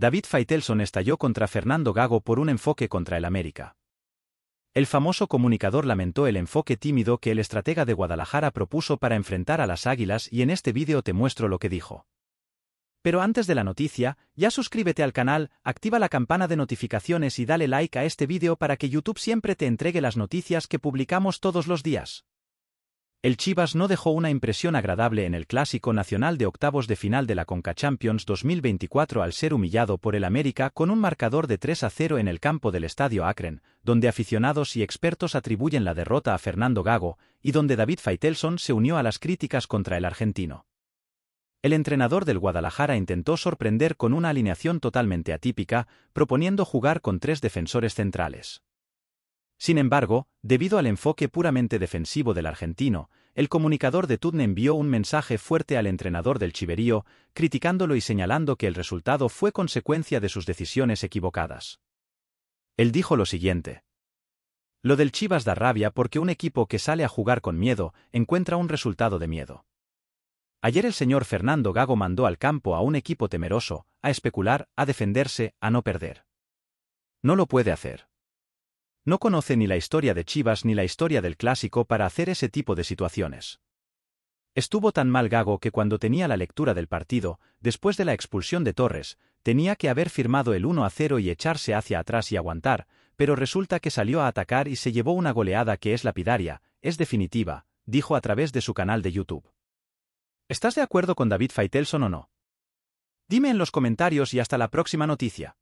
David Faitelson estalló contra Fernando Gago por un enfoque contra el América. El famoso comunicador lamentó el enfoque tímido que el estratega de Guadalajara propuso para enfrentar a las Águilas y en este vídeo te muestro lo que dijo. Pero antes de la noticia, ya suscríbete al canal, activa la campana de notificaciones y dale like a este vídeo para que YouTube siempre te entregue las noticias que publicamos todos los días. El Chivas no dejó una impresión agradable en el Clásico Nacional de octavos de final de la Conca Champions 2024 al ser humillado por el América con un marcador de 3 a 0 en el campo del Estadio Akron, donde aficionados y expertos atribuyen la derrota a Fernando Gago, y donde David Faitelson se unió a las críticas contra el argentino. El entrenador del Guadalajara intentó sorprender con una alineación totalmente atípica, proponiendo jugar con tres defensores centrales. Sin embargo, debido al enfoque puramente defensivo del argentino, el comunicador de Tudne envió un mensaje fuerte al entrenador del Chiverío, criticándolo y señalando que el resultado fue consecuencia de sus decisiones equivocadas. Él dijo lo siguiente. Lo del Chivas da rabia porque un equipo que sale a jugar con miedo encuentra un resultado de miedo. Ayer el señor Fernando Gago mandó al campo a un equipo temeroso, a especular, a defenderse, a no perder. No lo puede hacer. No conoce ni la historia de Chivas ni la historia del clásico para hacer ese tipo de situaciones. Estuvo tan mal Gago que cuando tenía la lectura del partido, después de la expulsión de Torres, tenía que haber firmado el 1 a 0 y echarse hacia atrás y aguantar, pero resulta que salió a atacar y se llevó una goleada que es lapidaria, es definitiva, dijo a través de su canal de YouTube. ¿Estás de acuerdo con David Faitelson o no? Dime en los comentarios y hasta la próxima noticia.